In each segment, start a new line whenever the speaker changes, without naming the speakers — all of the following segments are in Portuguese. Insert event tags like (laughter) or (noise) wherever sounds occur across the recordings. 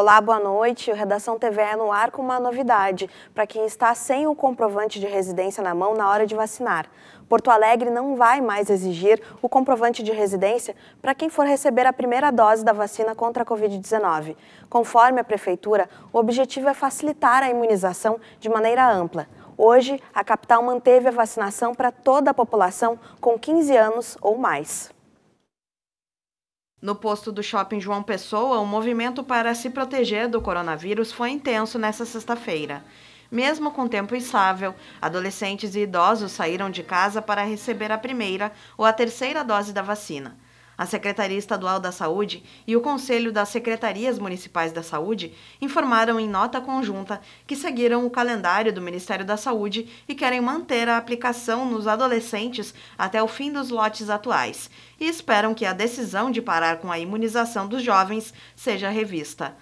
Olá, boa noite. O Redação TV é no ar com uma novidade para quem está sem o comprovante de residência na mão na hora de vacinar. Porto Alegre não vai mais exigir o comprovante de residência para quem for receber a primeira dose da vacina contra a Covid-19. Conforme a Prefeitura, o objetivo é facilitar a imunização de maneira ampla. Hoje, a capital manteve a vacinação para toda a população com 15 anos ou mais. No posto do shopping João Pessoa, o movimento para se proteger do coronavírus foi intenso nesta sexta-feira. Mesmo com tempo instável, adolescentes e idosos saíram de casa para receber a primeira ou a terceira dose da vacina. A Secretaria Estadual da Saúde e o Conselho das Secretarias Municipais da Saúde informaram em nota conjunta que seguiram o calendário do Ministério da Saúde e querem manter a aplicação nos adolescentes até o fim dos lotes atuais e esperam que a decisão de parar com a imunização dos jovens seja revista.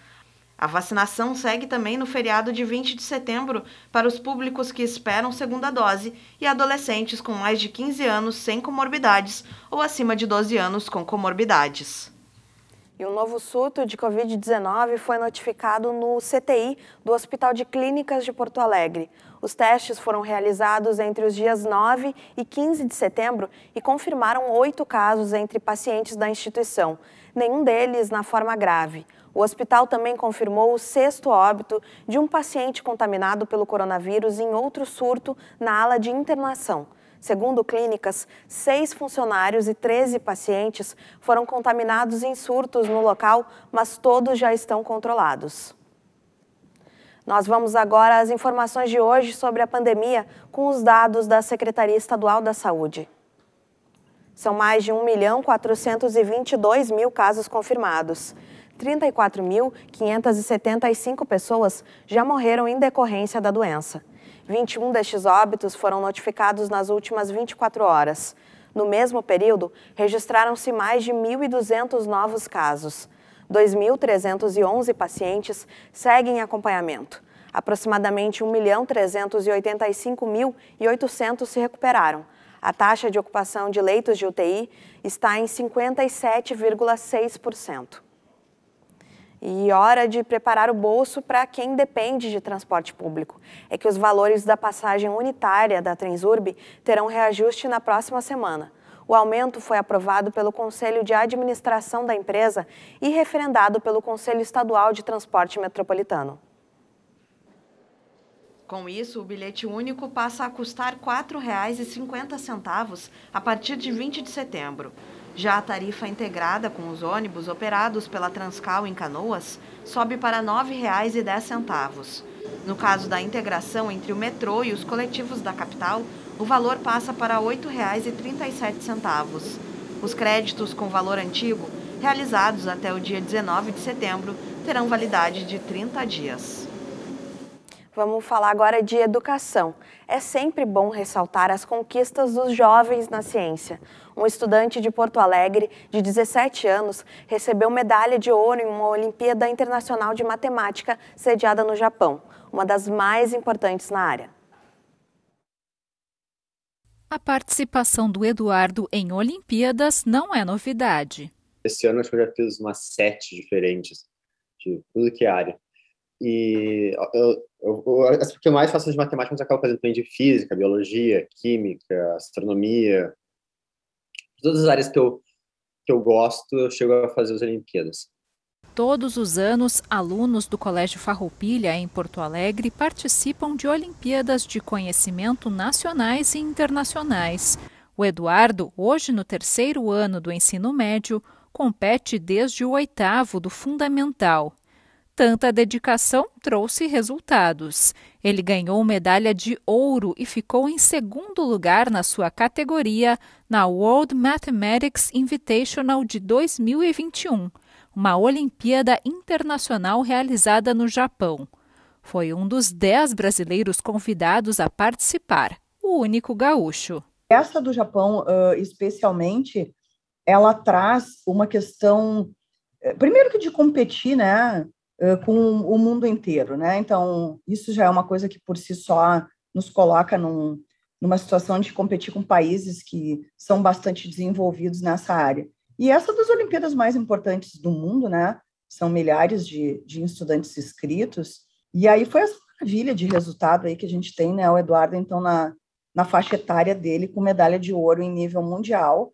A vacinação segue também no feriado de 20 de setembro para os públicos que esperam segunda dose e adolescentes com mais de 15 anos sem comorbidades ou acima de 12 anos com comorbidades. E um novo surto de Covid-19 foi notificado no CTI do Hospital de Clínicas de Porto Alegre. Os testes foram realizados entre os dias 9 e 15 de setembro e confirmaram oito casos entre pacientes da instituição, nenhum deles na forma grave. O hospital também confirmou o sexto óbito de um paciente contaminado pelo coronavírus em outro surto na ala de internação. Segundo clínicas, seis funcionários e 13 pacientes foram contaminados em surtos no local, mas todos já estão controlados. Nós vamos agora às informações de hoje sobre a pandemia com os dados da Secretaria Estadual da Saúde. São mais de 1 milhão 422 mil casos confirmados. 34.575 pessoas já morreram em decorrência da doença. 21 destes óbitos foram notificados nas últimas 24 horas. No mesmo período, registraram-se mais de 1.200 novos casos. 2.311 pacientes seguem acompanhamento. Aproximadamente 1.385.800 se recuperaram. A taxa de ocupação de leitos de UTI está em 57,6%. E hora de preparar o bolso para quem depende de transporte público. É que os valores da passagem unitária da Transurb terão reajuste na próxima semana. O aumento foi aprovado pelo Conselho de Administração da empresa e referendado pelo Conselho Estadual de Transporte Metropolitano. Com isso, o bilhete único passa a custar R$ 4,50 a partir de 20 de setembro. Já a tarifa integrada com os ônibus operados pela Transcal em Canoas sobe para R$ 9,10. No caso da integração entre o metrô e os coletivos da capital, o valor passa para R$ 8,37. Os créditos com valor antigo, realizados até o dia 19 de setembro, terão validade de 30 dias. Vamos falar agora de educação. É sempre bom ressaltar as conquistas dos jovens na ciência. Um estudante de Porto Alegre, de 17 anos, recebeu medalha de ouro em uma Olimpíada Internacional de Matemática sediada no Japão, uma das mais importantes na área.
A participação do Eduardo em Olimpíadas não é novidade.
Esse ano acho que eu já fiz umas sete diferentes, de tudo que é área e eu, eu, as assim, que eu mais faço é de matemática, mas é acabo fazendo também de física, biologia, química, astronomia. Todas as áreas que eu, que eu gosto, eu chego a fazer as Olimpíadas.
Todos os anos, alunos do Colégio Farroupilha, em Porto Alegre, participam de Olimpíadas de Conhecimento nacionais e internacionais. O Eduardo, hoje no terceiro ano do ensino médio, compete desde o oitavo do Fundamental. Tanta dedicação trouxe resultados. Ele ganhou medalha de ouro e ficou em segundo lugar na sua categoria na World Mathematics Invitational de 2021, uma Olimpíada Internacional realizada no Japão. Foi um dos dez brasileiros convidados a participar,
o único gaúcho. Essa do Japão, especialmente, ela traz uma questão, eh, primeiro que de competir, né? com o mundo inteiro, né? Então, isso já é uma coisa que por si só nos coloca num, numa situação de competir com países que são bastante desenvolvidos nessa área. E essa das Olimpíadas mais importantes do mundo, né? São milhares de, de estudantes inscritos. E aí foi essa maravilha de resultado aí que a gente tem, né? O Eduardo, então, na, na faixa etária dele, com medalha de ouro em nível mundial.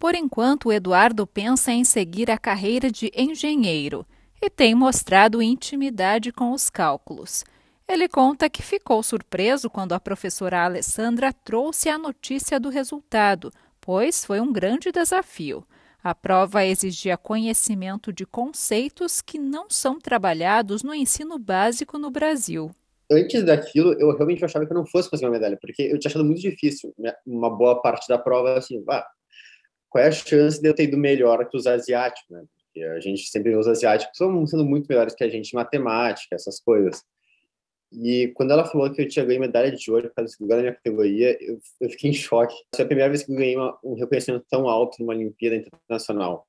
Por enquanto, o Eduardo pensa em seguir a carreira de engenheiro e tem mostrado intimidade com os cálculos. Ele conta que ficou surpreso quando a professora Alessandra trouxe a notícia do resultado, pois foi um grande desafio. A prova exigia conhecimento de conceitos que não são trabalhados no ensino básico no Brasil.
Antes daquilo, eu realmente achava que não fosse conseguir uma medalha, porque eu tinha achado muito difícil. Né? Uma boa parte da prova, assim, ah, qual é a chance de eu ter ido melhor que os asiáticos? Né? E a gente sempre vê os asiáticos sendo muito melhores que a gente em matemática, essas coisas. E quando ela falou que eu tinha ganho medalha de ouro por causa do lugar da minha categoria, eu, eu fiquei em choque. Foi a primeira vez que eu ganhei uma, um reconhecimento tão alto numa Olimpíada Internacional.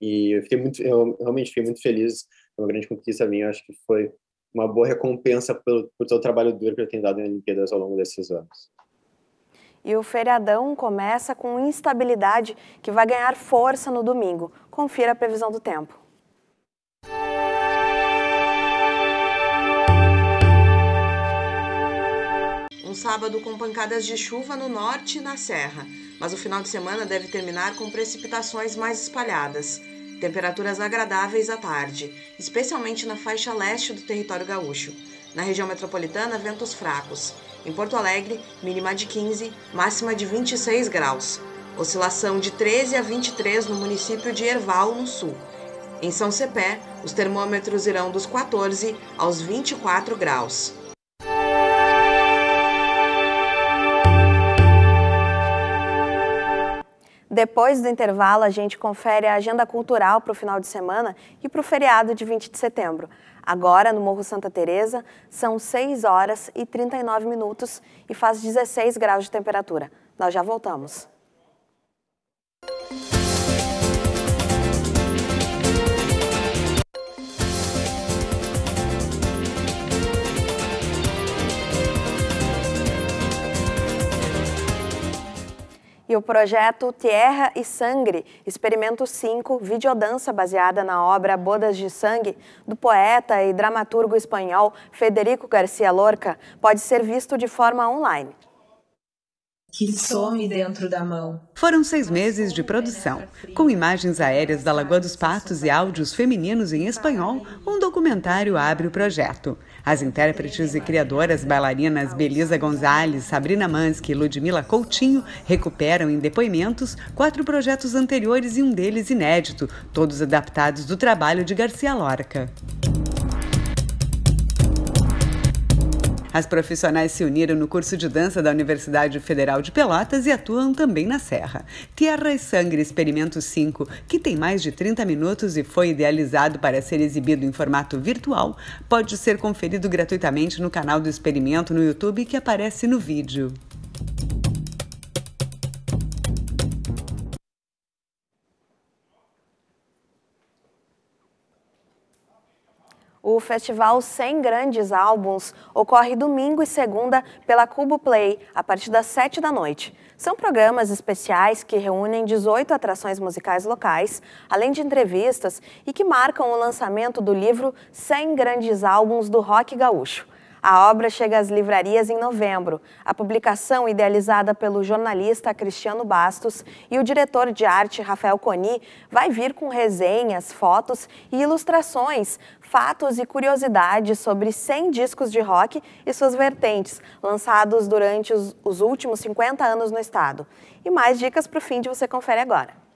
E eu fiquei muito, eu realmente fiquei muito feliz. Foi uma grande conquista minha. Eu acho que foi uma boa recompensa pelo, por todo o trabalho duro que eu tenho dado em Olimpíadas ao longo desses anos.
E o feriadão começa com instabilidade que vai ganhar força no domingo. Confira a previsão do tempo. Um sábado com pancadas de chuva no norte e na serra, mas o final de semana deve terminar com precipitações mais espalhadas. Temperaturas agradáveis à tarde, especialmente na faixa leste do território gaúcho. Na região metropolitana, ventos fracos. Em Porto Alegre, mínima de 15, máxima de 26 graus. Oscilação de 13 a 23 no município de Erval, no sul. Em São Cepé, os termômetros irão dos 14 aos 24 graus. Depois do intervalo, a gente confere a agenda cultural para o final de semana e para o feriado de 20 de setembro. Agora, no Morro Santa Teresa, são 6 horas e 39 minutos e faz 16 graus de temperatura. Nós já voltamos. o projeto Tierra e Sangre, experimento 5, videodança baseada na obra Bodas de Sangue, do poeta e dramaturgo espanhol Federico Garcia Lorca, pode ser visto de forma online que some dentro da mão.
Foram seis meses de produção, com imagens aéreas da Lagoa dos Patos e áudios femininos em espanhol. Um documentário abre o projeto. As intérpretes e criadoras bailarinas Belisa Gonzalez, Sabrina Mansky e Ludmila Coutinho recuperam em depoimentos quatro projetos anteriores e um deles inédito, todos adaptados do trabalho de Garcia Lorca. As profissionais se uniram no curso de dança da Universidade Federal de Pelotas e atuam também na Serra. Tierra e Sangre Experimento 5, que tem mais de 30 minutos e foi idealizado para ser exibido em formato virtual, pode ser conferido gratuitamente no canal do Experimento no YouTube que aparece no vídeo.
O festival 100 Grandes Álbuns ocorre domingo e segunda pela Cubo Play, a partir das 7 da noite. São programas especiais que reúnem 18 atrações musicais locais, além de entrevistas, e que marcam o lançamento do livro 100 Grandes Álbuns do Rock Gaúcho. A obra chega às livrarias em novembro. A publicação, idealizada pelo jornalista Cristiano Bastos e o diretor de arte Rafael Coni, vai vir com resenhas, fotos e ilustrações, fatos e curiosidades sobre 100 discos de rock e suas vertentes, lançados durante os, os últimos 50 anos no estado. E mais dicas para o fim de você confere agora.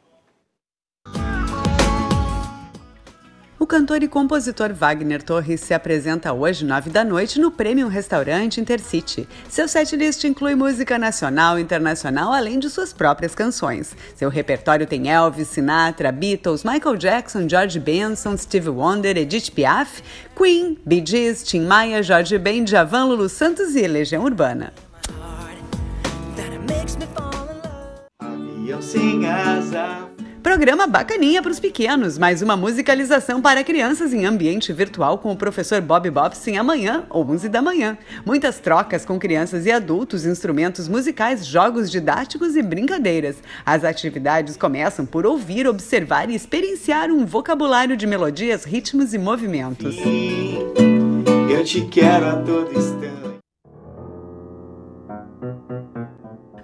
cantor e compositor Wagner Torres se apresenta hoje, 9 da noite, no Prêmio Restaurante Intercity. Seu setlist inclui música nacional e internacional, além de suas próprias canções. Seu repertório tem Elvis, Sinatra, Beatles, Michael Jackson, George Benson, Steve Wonder, Edith Piaf, Queen, Bee Gees, Tim Maia, Jorge Ben, Javan, Lulu Santos e Legião Urbana.
Avião sem
asa Programa bacaninha para os pequenos, mais uma musicalização para crianças em ambiente virtual com o professor Bob Bobson amanhã, 11 da manhã. Muitas trocas com crianças e adultos, instrumentos musicais, jogos didáticos e brincadeiras. As atividades começam por ouvir, observar e experienciar um vocabulário de melodias, ritmos e movimentos.
Eu te quero a todo instante.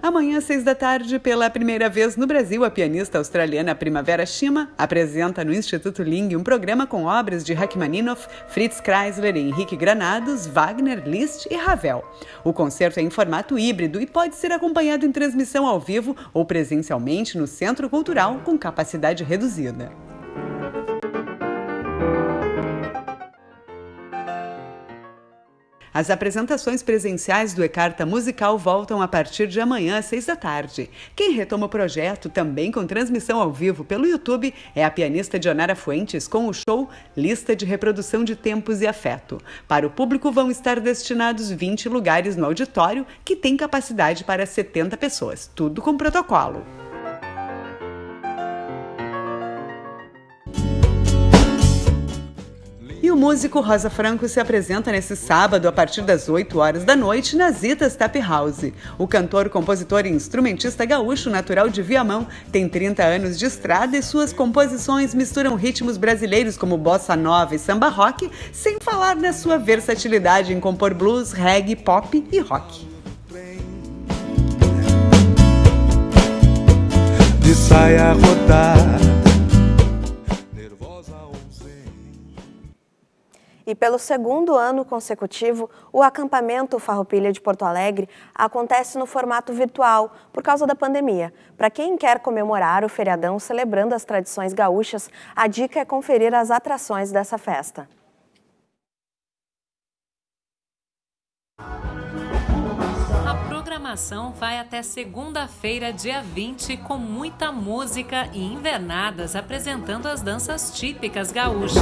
Amanhã, seis da tarde, pela primeira vez no Brasil, a pianista australiana Primavera Shima apresenta no Instituto Ling um programa com obras de Rachmaninoff, Fritz Kreisler, Henrique Granados, Wagner, Liszt e Ravel. O concerto é em formato híbrido e pode ser acompanhado em transmissão ao vivo ou presencialmente no Centro Cultural com capacidade reduzida. As apresentações presenciais do Ecarta Musical voltam a partir de amanhã às seis da tarde. Quem retoma o projeto, também com transmissão ao vivo pelo YouTube, é a pianista Dionara Fuentes com o show Lista de Reprodução de Tempos e Afeto. Para o público vão estar destinados 20 lugares no auditório, que tem capacidade para 70 pessoas, tudo com protocolo. E o músico Rosa Franco se apresenta nesse sábado a partir das 8 horas da noite na Zitas Tap House. O cantor, compositor e instrumentista gaúcho natural de Viamão tem 30 anos de estrada e suas composições misturam ritmos brasileiros como bossa nova e samba rock, sem falar na sua versatilidade em compor blues, reggae, pop e rock.
De
saia rodar
E pelo segundo ano consecutivo, o acampamento Farroupilha de Porto Alegre acontece no formato virtual por causa da pandemia. Para quem quer comemorar o feriadão celebrando as tradições gaúchas, a dica é conferir as atrações dessa festa.
A programação vai até segunda-feira, dia 20, com muita música e invernadas apresentando as danças típicas gaúchas.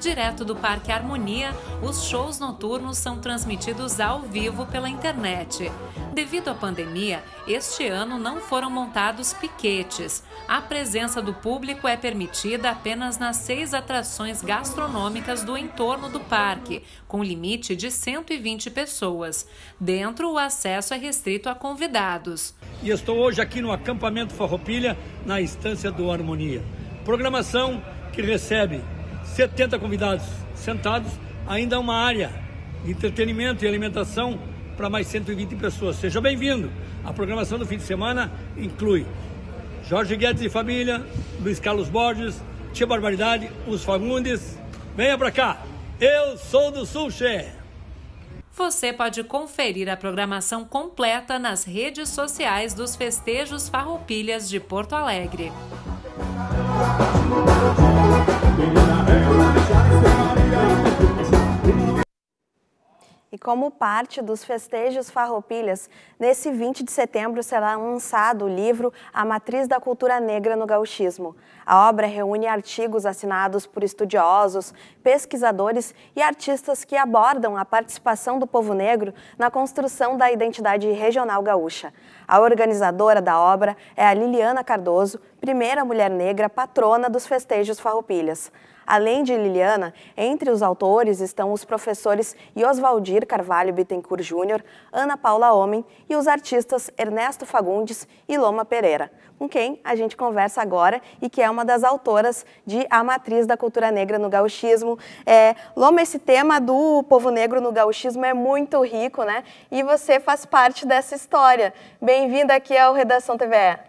Direto do Parque Harmonia, os shows noturnos são transmitidos ao vivo pela internet. Devido à pandemia, este ano não foram montados piquetes. A presença do público é permitida apenas nas seis atrações gastronômicas do entorno do parque, com limite de 120 pessoas. Dentro, o acesso é restrito a convidados.
E estou hoje aqui no acampamento Farroupilha, na estância do Harmonia. Programação que recebe 70 convidados sentados, ainda uma área de entretenimento e alimentação para mais 120 pessoas. Seja bem-vindo. A programação do fim de semana inclui Jorge Guedes e família, Luiz Carlos Borges, Tia Barbaridade, os Fagundes. Venha para cá. Eu sou do Sul, che.
Você pode conferir a programação completa nas redes sociais dos Festejos Farroupilhas
de Porto Alegre. E como parte dos festejos Farroupilhas, nesse 20 de setembro será lançado o livro A Matriz da Cultura Negra no Gauchismo. A obra reúne artigos assinados por estudiosos, pesquisadores e artistas que abordam a participação do povo negro na construção da identidade regional gaúcha. A organizadora da obra é a Liliana Cardoso, primeira mulher negra patrona dos festejos Farroupilhas. Além de Liliana, entre os autores estão os professores Oswaldir Carvalho Bittencourt Júnior, Ana Paula Homem e os artistas Ernesto Fagundes e Loma Pereira, com quem a gente conversa agora e que é uma das autoras de A Matriz da Cultura Negra no Gauchismo. É, Loma, esse tema do povo negro no gauchismo é muito rico, né? E você faz parte dessa história. bem vindo aqui ao Redação TVE.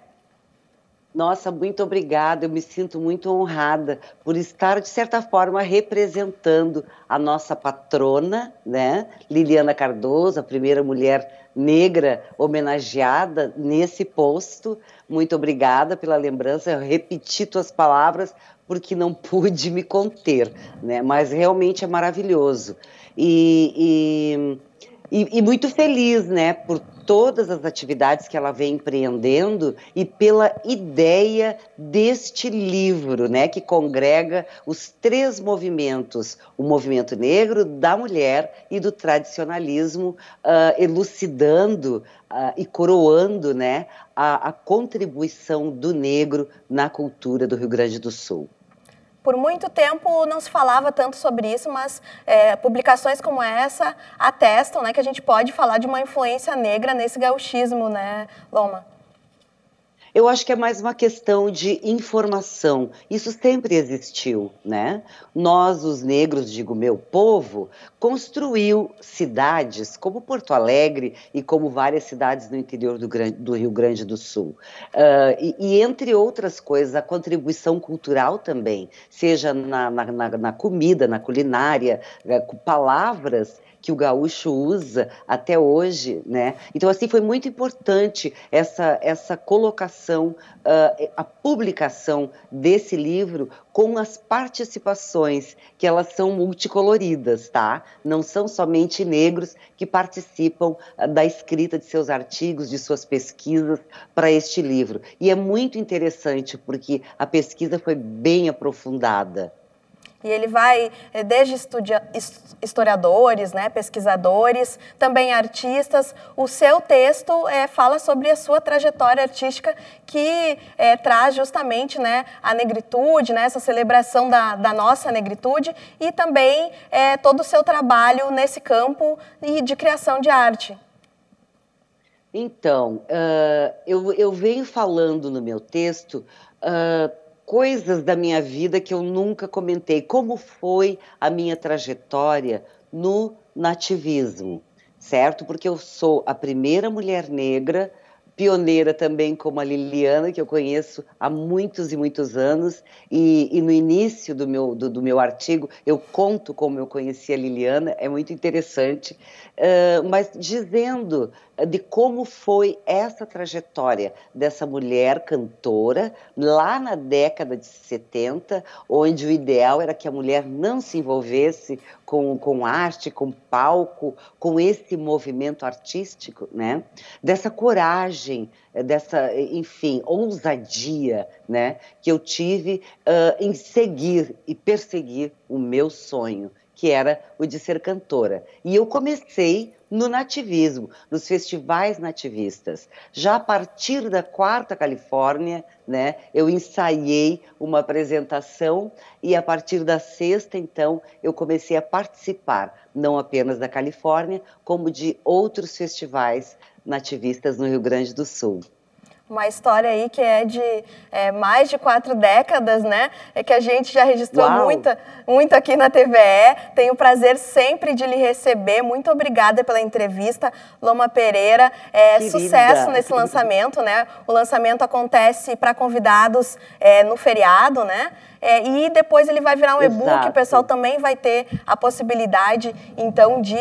Nossa, muito obrigada. Eu me sinto muito honrada por estar, de certa forma, representando a nossa patrona, né? Liliana Cardoso, a primeira mulher negra homenageada nesse posto. Muito obrigada pela lembrança. Eu repeti tuas palavras porque não (laughs) pude me conter, né? Mas realmente é maravilhoso. E, e e, e, muito feliz, né, por todas as atividades que ela vem empreendendo e pela ideia deste livro, né, que congrega os três movimentos: o movimento negro, da mulher e do tradicionalismo, uh, elucidando uh, e coroando, né, a, a contribuição do negro na cultura do Rio Grande do Sul
por muito tempo não se falava tanto sobre isso, mas é, publicações como essa atestam né, que a gente pode falar de uma influência negra nesse gauchismo, né, Loma?
Eu acho que é mais uma questão de informação. Isso sempre existiu, né? Nós, os negros, digo meu povo, construiu cidades como Porto Alegre e como várias cidades no interior do, Grande, do Rio Grande do Sul. Uh, e, e, entre outras coisas, a contribuição cultural também, seja na, na, na comida, na culinária, eh, palavras que o gaúcho usa até hoje, né? Então assim foi muito importante essa essa colocação, uh, a publicação desse livro com as participações que elas são multicoloridas, tá? Não são somente negros que participam ah, da escrita de seus artigos, de suas pesquisas para este livro. E é muito interessante porque a pesquisa foi bem aprofundada.
E ele vai eh, desde historiadores, né, pesquisadores, também artistas. O seu texto é, fala sobre a sua trajetória artística que é, traz justamente né, a negritude, né, essa celebração da, da nossa negritude e também é, todo o seu trabalho nesse campo e de criação de arte.
Então, uh, eu, eu venho falando no meu texto uh, coisas da minha vida que eu nunca comentei. Como foi a minha trajetória no nativismo, certo? Porque eu sou a primeira mulher negra pioneira também como a Liliana, que eu conheço há muitos e muitos anos, e, e no início do meu, do, do, meu artigo eu conto como eu conheci a Liliana, é muito interessante, uh, mas dizendo ah, de como foi essa trajetória dessa mulher cantora lá na década de 70, onde o ideal era que a mulher não se envolvesse com, com arte, com palco, com esse movimento artístico, né? Dessa coragem, eh, dessa, enfim, ousadia, né? Que eu tive uh, em seguir e perseguir o meu sonho, que era o de ser cantora. E eu comecei no nativismo, nos festivais nativistas. Já a partir da Quarta Califórnia, né, eu ensaiei uma apresentação e a partir da sexta, então, eu comecei a participar, não apenas da Califórnia, como de outros festivais nativistas no Rio Grande do Sul
uma história aí que é de é, mais de quatro décadas, né? É que a gente já registrou muita, muito aqui na TVE. Tenho o prazer sempre de lhe receber. Muito obrigada pela entrevista, Loma Pereira. É, Querida. sucesso nesse lançamento, né? O lançamento acontece para convidados é, no feriado, né? É, e depois ele vai virar um e-book, o pessoal também vai ter a possibilidade, então, de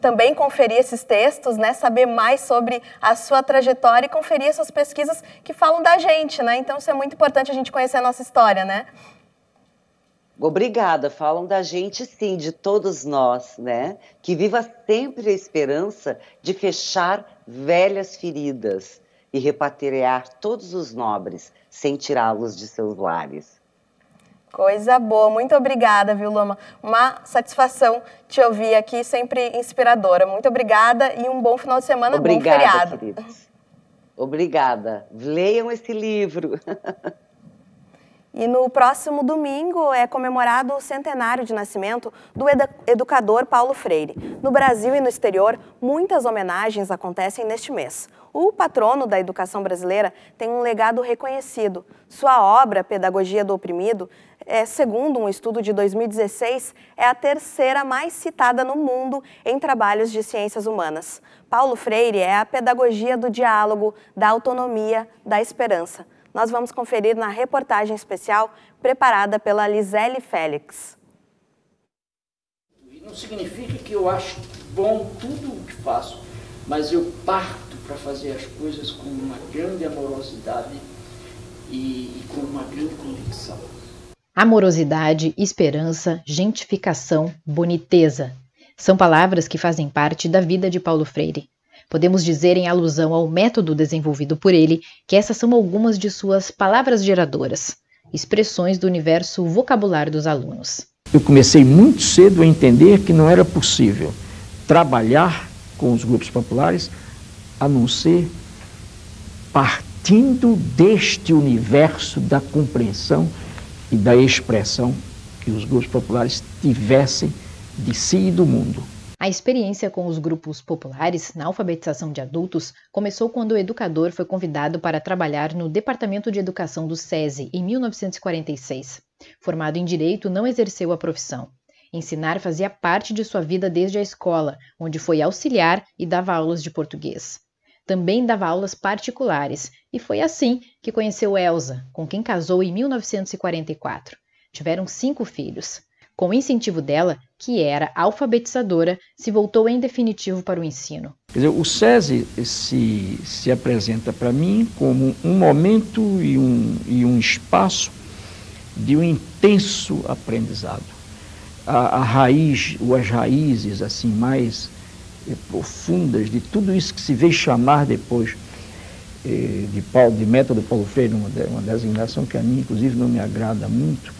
também conferir esses textos, né? Saber mais sobre a sua trajetória e conferir essas pesquisas que falam da gente, né? Então, isso é muito importante a gente conhecer a nossa história, né?
Obrigada, falam da gente sim, de todos nós, né? Que viva sempre a esperança de fechar velhas feridas e repatriar todos os nobres sem tirá-los de seus lares.
Coisa boa, muito obrigada, viu, Loma? Uma satisfação te ouvir aqui, sempre inspiradora. Muito obrigada e um bom final de semana, obrigada, bom feriado.
Queridos. Obrigada. Leiam esse livro. (laughs)
E no próximo domingo é comemorado o centenário de nascimento do edu educador Paulo Freire. No Brasil e no exterior, muitas homenagens acontecem neste mês. O patrono da educação brasileira tem um legado reconhecido. Sua obra, Pedagogia do Oprimido, é, segundo um estudo de 2016, é a terceira mais citada no mundo em trabalhos de ciências humanas. Paulo Freire é a pedagogia do diálogo, da autonomia, da esperança. Nós vamos conferir na reportagem especial preparada pela Lisele Félix.
Não significa que eu acho bom tudo o que faço, mas eu parto para fazer as coisas com uma grande amorosidade e, e com uma grande convicção.
Amorosidade, esperança, gentificação, boniteza. São palavras que fazem parte da vida de Paulo Freire. Podemos dizer, em alusão ao método desenvolvido por ele, que essas são algumas de suas palavras geradoras, expressões do universo vocabular dos alunos.
Eu comecei muito cedo a entender que não era possível trabalhar com os grupos populares a não ser partindo deste universo da compreensão e da expressão que os grupos populares tivessem de si e do mundo.
A experiência com os grupos populares na alfabetização de adultos começou quando o educador foi convidado para trabalhar no Departamento de Educação do SESI em 1946. Formado em direito, não exerceu a profissão. Ensinar fazia parte de sua vida desde a escola, onde foi auxiliar e dava aulas de português. Também dava aulas particulares e foi assim que conheceu Elsa, com quem casou em 1944. Tiveram cinco filhos. Com o incentivo dela, que era alfabetizadora, se voltou em definitivo para o ensino.
Dizer, o SESI se, se apresenta para mim como um momento e um, e um espaço de um intenso aprendizado. A, a raiz, ou as raízes assim mais eh, profundas de tudo isso que se veio chamar depois eh, de, Paulo, de método Paulo Freire, uma, designação que a mim, inclusive, não me agrada muito,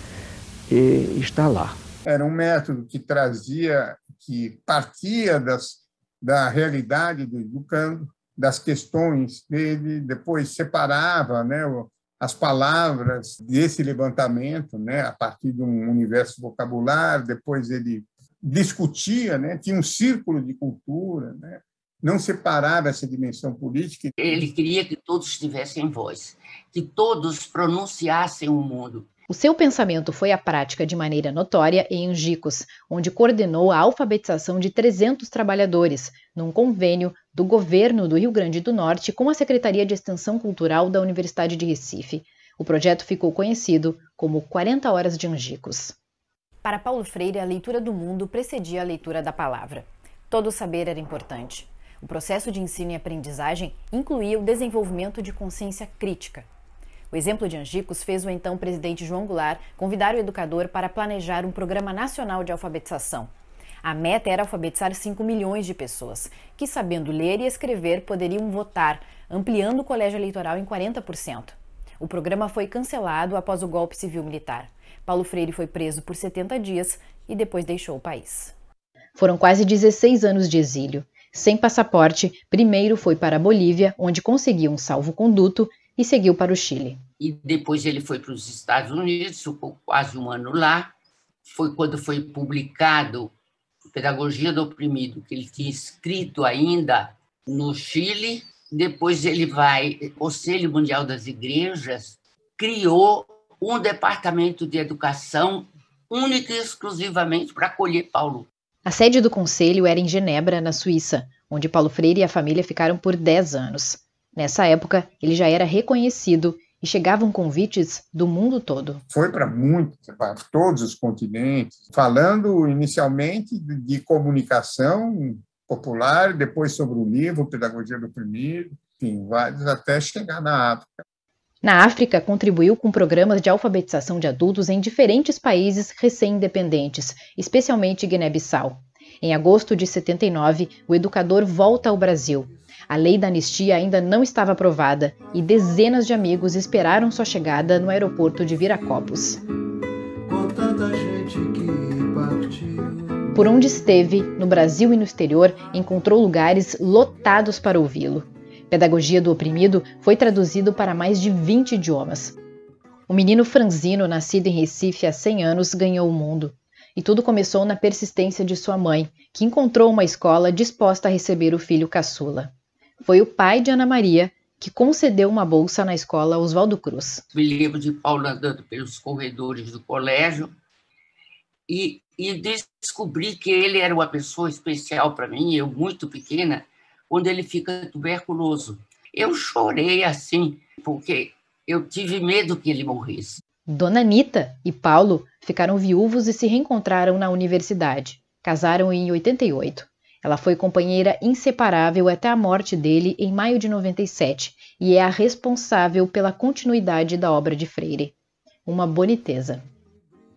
eh, está lá.
Era um método que trazia, que partia das, da realidade do educando, das questões dele, depois separava né, as palavras desse levantamento, né, a partir de um universo vocabular, depois ele discutia, né? tinha um círculo de cultura, né? não separava essa dimensão política. Ele queria que todos tivessem voz, que
todos
pronunciassem o mundo. O seu pensamento foi a prática de maneira notória em Angicos, onde coordenou a alfabetização de 300 trabalhadores, num convênio do governo do Rio Grande do Norte com a Secretaria de Extensão Cultural da Universidade de Recife. O projeto ficou conhecido como 40 Horas de Angicos. Para Paulo Freire, a leitura do mundo precedia a leitura da palavra. Todo saber era importante. O processo de ensino e aprendizagem incluía o desenvolvimento de consciência crítica. O exemplo de Angicos fez o então presidente João Goulart convidar o educador para planejar um programa nacional de alfabetização. A meta era alfabetizar 5 milhões de pessoas, que, sabendo ler e escrever, poderiam votar, ampliando o colégio eleitoral em 40%. O programa foi cancelado após o golpe civil-militar. Paulo Freire foi preso por 70 dias e depois deixou o país. Foram quase 16 anos de exílio. Sem passaporte, primeiro foi para a Bolívia, onde conseguiu um salvo-conduto e seguiu para o Chile.
E depois ele foi para os Estados Unidos, ficou quase um ano lá. Foi quando foi publicado Pedagogia do Oprimido, que ele tinha escrito ainda no Chile. Depois ele vai, o Conselho Mundial das Igrejas criou um departamento de educação única e exclusivamente para acolher Paulo.
A sede do conselho era em Genebra, na Suíça, onde Paulo Freire e a família ficaram por 10 anos. Nessa época, ele já era reconhecido e chegavam
convites do mundo todo. Foi para muitos, para todos os continentes, falando inicialmente de, de comunicação popular, depois sobre o livro Pedagogia do Oprimido, enfim, vários até chegar na África.
Na África, contribuiu com programas de alfabetização de adultos em diferentes países recém-independentes, especialmente Guiné-Bissau. Em agosto de 79, o educador volta ao Brasil. A lei da anistia ainda não estava aprovada e dezenas de amigos esperaram sua chegada no aeroporto de Viracopos. Por onde esteve, no Brasil e no exterior, encontrou lugares lotados para ouvi-lo. Pedagogia do Oprimido foi traduzido para mais de 20 idiomas. O menino franzino, nascido em Recife há 100 anos, ganhou o mundo. E tudo começou na persistência de sua mãe, que encontrou uma escola disposta a receber o filho caçula. Foi o pai de Ana Maria que concedeu uma bolsa na escola Oswaldo Cruz.
Me lembro de Paulo andando pelos corredores do colégio e, e descobri que ele era uma pessoa especial para mim, eu muito pequena, quando ele fica tuberculoso. Eu chorei assim, porque eu tive medo que ele morresse.
Dona Anitta e Paulo ficaram viúvos e se reencontraram na universidade. Casaram em 88. Ela foi companheira inseparável até a morte dele em maio de 97 e é a responsável pela continuidade da obra de Freire. Uma boniteza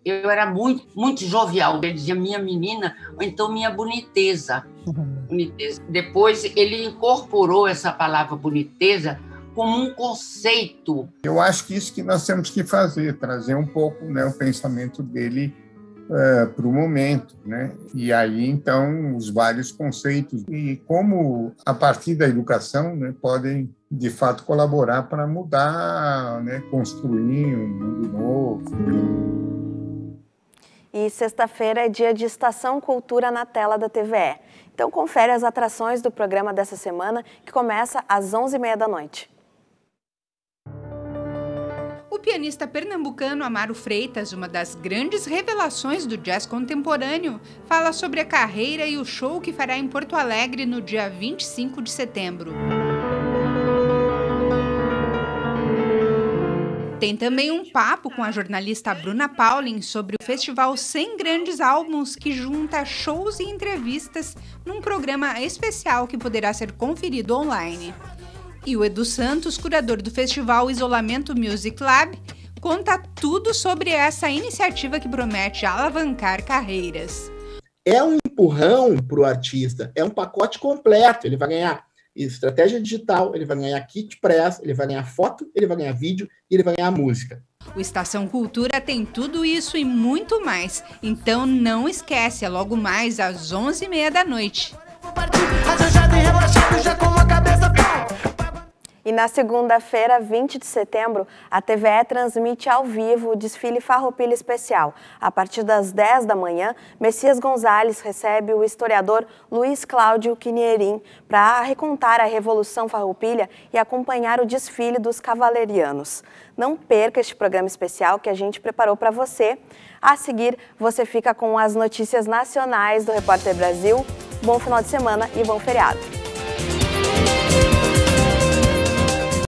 eu era muito, muito jovial, ele dizia minha menina, ou então minha boniteza. Uhum. boniteza. Depois ele incorporou essa palavra boniteza como um conceito.
Eu acho que isso que nós temos que fazer, trazer um pouco né, o pensamento dele uh, é, para o momento, né? E aí então os vários conceitos e como a partir da educação né, podem de fato colaborar para mudar, né, construir um mundo novo
e sexta-feira é dia de Estação Cultura na tela da TVE. Então confere as atrações do programa dessa semana, que começa às 11h30 da noite.
O pianista pernambucano Amaro Freitas, uma das grandes revelações do jazz contemporâneo, fala sobre a carreira e o show que fará em Porto Alegre no dia 25 de setembro. Tem também um papo com a jornalista Bruna Paulin sobre o festival 100 Grandes Álbuns, que junta shows e entrevistas num programa especial que poderá ser conferido online. E o Edu Santos, curador do festival Isolamento Music Lab, conta tudo sobre essa iniciativa que promete alavancar carreiras.
É um empurrão para o artista, é um pacote completo. Ele vai ganhar estratégia digital, ele vai ganhar kit press, ele vai ganhar foto, ele vai ganhar vídeo e ele vai ganhar música.
O Estação Cultura tem tudo isso e muito mais. Então não esquece, é logo mais às 11h30 da noite.
E na segunda-feira, 20 de setembro, a TVE transmite ao vivo o desfile Farroupilha Especial. A partir das 10 da manhã, Messias Gonzalez recebe o historiador Luiz Cláudio Quinierim para recontar a Revolução Farroupilha e acompanhar o desfile dos cavalerianos. Não perca este programa especial que a gente preparou para você. A seguir, você fica com as notícias nacionais do Repórter Brasil. Bom final de semana e bom feriado.